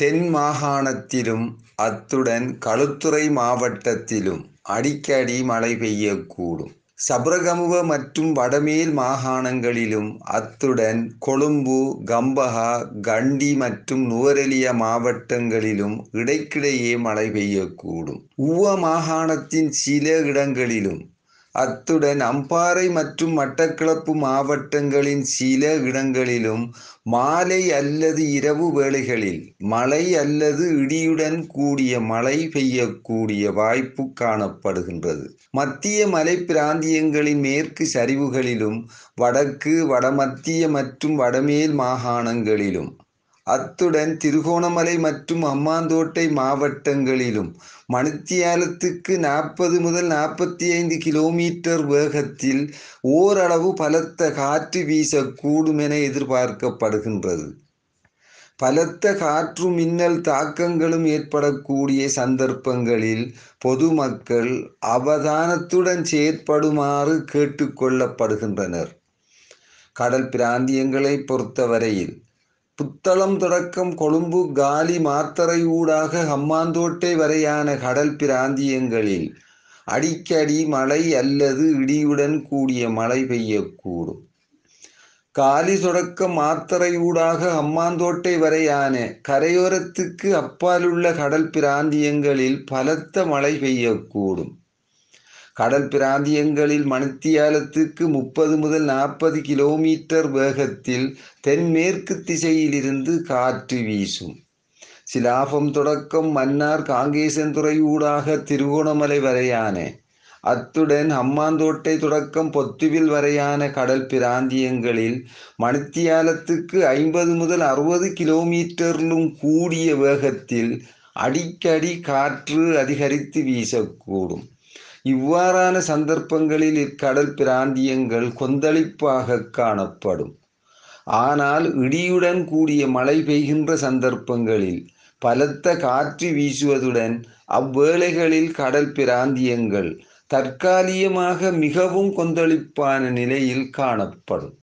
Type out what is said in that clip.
தென் மாகாணத்திலும் அத்துடன் களுத்துறை மாவட்டத்திலும் அடிக்கடி மழை பெய்யக்கூடும் சபரகமுவ மற்றும் வடமேல் மாகாணங்களிலும் அத்துடன் கொழும்பு கம்பஹா கண்டி மற்றும் நுவரெலியா மாவட்டங்களிலும் இடைக்கிடையே மழை பெய்யக்கூடும் உவ மாகாணத்தின் சில இடங்களிலும் அத்துடன் அம்பாறை மற்றும் மட்டக்களப்பு மாவட்டங்களின் சில இடங்களிலும் மாலை அல்லது இரவு வேளைகளில் மழை அல்லது இடியுடன் கூடிய மழை பெய்யக்கூடிய வாய்ப்பு காணப்படுகின்றது மத்திய மலை பிராந்தியங்களின் மேற்கு சரிவுகளிலும் வடக்கு வடமத்திய மற்றும் வடமேல் மாகாணங்களிலும் அத்துடன் திருகோணமலை மற்றும் அம்மாந்தோட்டை மாவட்டங்களிலும் மணித்தியாலத்துக்கு நாற்பது முதல் நாற்பத்தி ஐந்து கிலோமீட்டர் வேகத்தில் ஓரளவு பலத்த காற்று வீசக்கூடும் என எதிர்பார்க்கப்படுகின்றது பலத்த காற்று மின்னல் தாக்கங்களும் ஏற்படக்கூடிய சந்தர்ப்பங்களில் பொதுமக்கள் அவதானத்துடன் செயற்படுமாறு கேட்டுக்கொள்ளப்படுகின்றனர் கடல் பிராந்தியங்களை பொறுத்தவரையில் புத்தளம் தொடக்கம் கொழும்பு காலி மாத்தரை ஊடாக ஹம்மாந்தோட்டை வரையான கடல் பிராந்தியங்களில் அடிக்கடி மழை அல்லது இடியுடன் கூடிய மழை பெய்யக்கூடும் காலி தொடக்க மாத்தரை ஊடாக அம்மாந்தோட்டை வரையான கரையோரத்துக்கு அப்பாலுள்ள கடல் பிராந்தியங்களில் பலத்த மழை பெய்யக்கூடும் கடல் பிராந்தியங்களில் மணித்தியாலத்துக்கு முப்பது முதல் நாற்பது கிலோமீட்டர் வேகத்தில் தென்மேற்கு திசையிலிருந்து காற்று வீசும் சிலாபம் தொடக்கம் மன்னார் காங்கேசன் துறையூடாக திருகோணமலை வரையான அத்துடன் அம்மாந்தோட்டை தொடக்கம் பொத்துவில் வரையான கடல் பிராந்தியங்களில் மணித்தியாலத்துக்கு ஐம்பது முதல் அறுபது கிலோமீட்டரிலும் கூடிய வேகத்தில் அடிக்கடி காற்று அதிகரித்து வீசக்கூடும் இவ்வாறான சந்தர்ப்பங்களில் இக்கடல் பிராந்தியங்கள் கொந்தளிப்பாக காணப்படும் ஆனால் இடியுடன் கூடிய மழை பெய்கின்ற சந்தர்ப்பங்களில் பலத்த காற்று வீசுவதுடன் அவ்வேளைகளில் கடல் பிராந்தியங்கள் தற்காலிகமாக மிகவும் கொந்தளிப்பான நிலையில் காணப்படும்